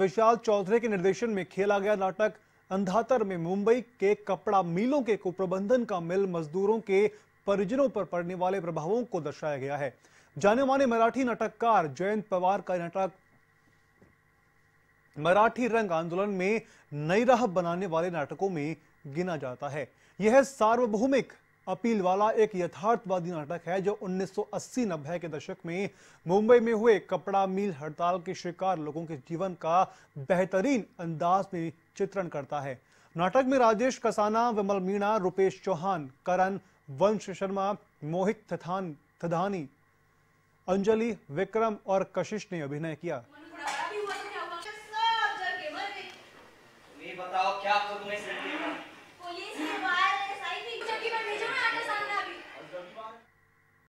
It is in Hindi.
विशाल चौधरी के निर्देशन में खेला गया नाटक अंधातर में मुंबई के कपड़ा मिलों के कुप्रबंधन का मिल मजदूरों के परिजनों पर पड़ने वाले प्रभावों को दर्शाया गया है जाने माने मराठी नाटककार जयंत पवार का नाटक मराठी रंग आंदोलन में नई राह बनाने वाले नाटकों में गिना जाता है यह सार्वभौमिक अपील वाला एक यथार्थवादी नाटक है जो 1980 सौ के दशक में मुंबई में हुए कपड़ा मिल हड़ताल के शिकार लोगों के जीवन का बेहतरीन अंदाज में चित्रण करता है नाटक में राजेश कसाना विमल मीणा रुपेश चौहान करण वंश शर्मा मोहित थथान थधानी अंजलि विक्रम और कशिश ने अभिनय किया बताओ क्या